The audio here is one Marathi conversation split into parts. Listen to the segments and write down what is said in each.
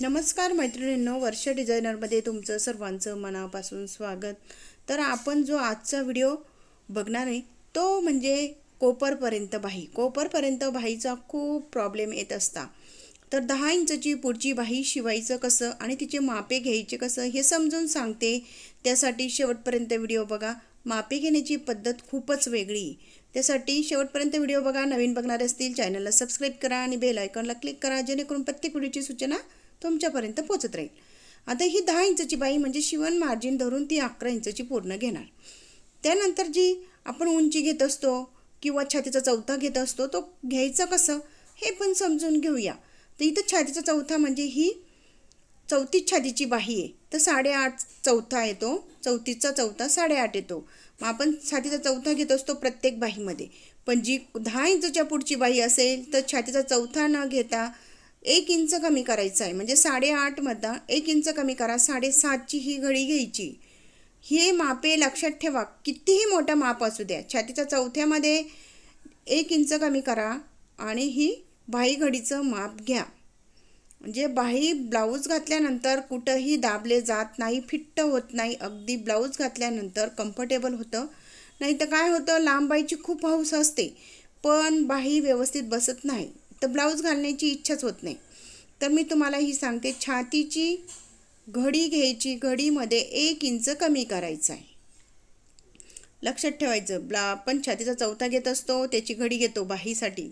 नमस्कार मैत्रिणींनो वर्ष डिझायनरमध्ये तुमचं सर्वांचं मनापासून स्वागत तर आपण जो आजचा व्हिडिओ बघणार आहे तो म्हणजे कोपरपर्यंत बाही कोपरपर्यंत बाहीचा खूप प्रॉब्लेम येत असता तर दहा इंचची पुढची बाही शिवायचं कसं आणि तिचे मापे घ्यायचे कसं हे समजून सांगते त्यासाठी शेवटपर्यंत व्हिडिओ बघा मापे घेण्याची पद्धत खूपच वेगळी त्यासाठी शेवटपर्यंत व्हिडिओ बघा नवीन बघणारे असतील चॅनलला सबस्क्राईब करा आणि बेल आयकॉनला क्लिक करा जेणेकरून प्रत्येक व्हिडिओची सूचना तुमच्यापर्यंत पोचत राहील आता ही दहा इंचची बाई म्हणजे शिवण मार्जिन धरून ती अकरा इंचची पूर्ण घेणार त्यानंतर जी आपण उंची घेत असतो किंवा छातीचा चौथा घेत असतो तो घ्यायचा कसं हे पण समजून घेऊया तर इथं छातीचा चौथा म्हणजे ही चौथी छातीची बाही आहे तर साडेआठ चौथा येतो चौथीचा चौथा साडेआठ येतो मग आपण छातीचा चौथा घेत असतो प्रत्येक बाहीमध्ये पण जी दहा इंचच्या पुढची बाही असेल तर छातीचा चौथा न घेता एक इंच कमी करायचं आहे म्हणजे साडेआठमधा एक इंच कमी करा साडेसातची ही घडी घ्यायची हे मापे लक्षात ठेवा कितीही मोठं माप असू द्या छातीच्या चौथ्यामध्ये एक इंच कमी करा आणि ही बाई घडीचं माप घ्या म्हणजे बाई ब्लाऊज घातल्यानंतर कुठंही दाबले जात नाही फिट्ट होत नाही अगदी ब्लाऊज घातल्यानंतर कम्फर्टेबल होतं नाही तर काय होतं लांबाईची खूप हौस असते पण बाही व्यवस्थित बसत नाही तर ब्लाऊज घालण्याची इच्छाच होत नाही तर मी तुम्हाला ही सांगते छातीची घडी घ्यायची घडीमध्ये एक इंच कमी करायचं आहे लक्षात ठेवायचं ब्ला आपण छातीचा चौथा घेत असतो त्याची घडी घेतो बाहीसाठी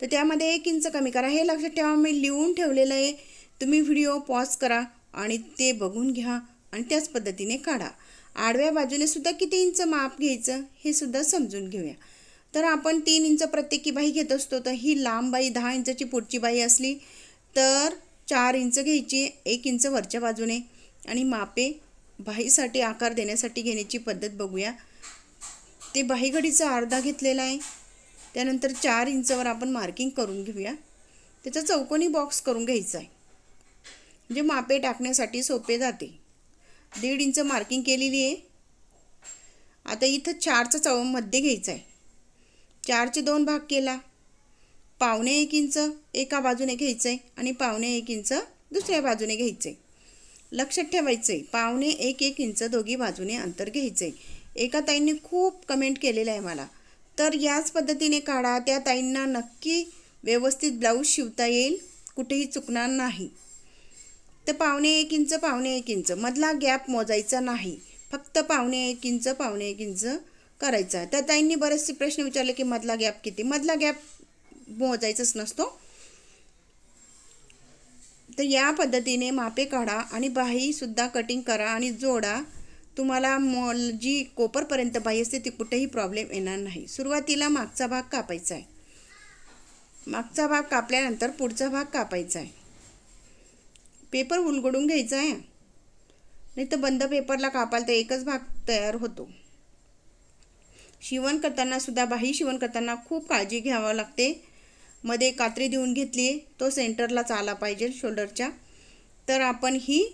तर त्यामध्ये एक इंच कमी करा हे लक्षात ठेवा मी लिहून ठेवलेलं आहे तुम्ही व्हिडिओ पॉज करा आणि ते बघून घ्या आणि त्याच पद्धतीने काढा आडव्या बाजूने सुद्धा किती इंच माप घ्यायचं हे सुद्धा समजून घेऊया तर आपण तीन इंच प्रत्येकी बाई घेत असतो तर ही लांब बाई दहा इंचाची पुढची बाई असली तर चार इंच घ्यायची एक इंच वरच्या बाजूने आणि मापे बाईसाठी आकार देण्यासाठी घेण्याची पद्धत बघूया ते बाईगडीचं अर्धा घेतलेला आहे त्यानंतर चार इंचवर आपण मार्किंग करून घेऊया त्याचा चौकोनी बॉक्स करून घ्यायचा आहे म्हणजे मापे टाकण्यासाठी सोपे जाते दीड इंच मार्किंग केलेली आहे आता इथं चारचं चौ मध्ये घ्यायचं आहे चारचे दोन भाग केला पावणे एक इंच एका बाजूने घ्यायचं आहे आणि पावणे एक इंच दुसऱ्या बाजूने घ्यायचं आहे लक्षात ठेवायचं आहे पावणे एक एक इंच दोघी बाजूने अंतर घ्यायचं आहे एका ताईंनी खूप कमेंट केलेलं आहे मला तर याच पद्धतीने काढा त्या ताईंना नक्की व्यवस्थित ब्लाऊज शिवता येईल कुठेही चुकणार नाही तर पावणे एक इंच पावणे एक इंच मधला गॅप मोजायचा नाही फक्त पावणे एक इंच पावणे एक इंच करायचा आहे तर ताईंनी बरेचसे प्रश्न विचारले की मधला गॅप किती मधला गॅप मोजायचाच नसतो तर या पद्धतीने मापे काढा आणि बाहीसुद्धा कटिंग करा आणि जोडा तुम्हाला मॉल जी कोपरपर्यंत बाई असते ती कुठेही प्रॉब्लेम येणार नाही सुरुवातीला मागचा भाग कापायचा आहे मागचा भाग कापल्यानंतर पुढचा भाग कापायचा आहे पेपर उलगडून घ्यायचा आहे नाही तर बंद पेपरला कापाल तर एकच भाग तयार होतो शिवण करतानासुद्धा सुद्धा बाही शिवण करताना खूप काळजी घ्यावं लागते मध्ये कात्री देऊन घेतली तो सेंटरलाच आला पाहिजे शोल्डरच्या तर आपण ही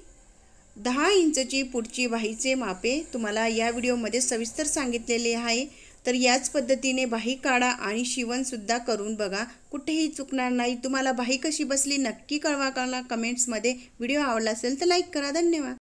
दहा इंचची पुढची बाहीचे मापे तुम्हाला या व्हिडिओमध्ये सविस्तर सांगितलेले आहे तर याच पद्धतीने बाही काढा आणि शिवणसुद्धा करून बघा कुठेही चुकणार नाही तुम्हाला बाही कशी बसली नक्की कळवा कळवा कमेंट्समध्ये व्हिडिओ आवडला असेल तर लाईक करा धन्यवाद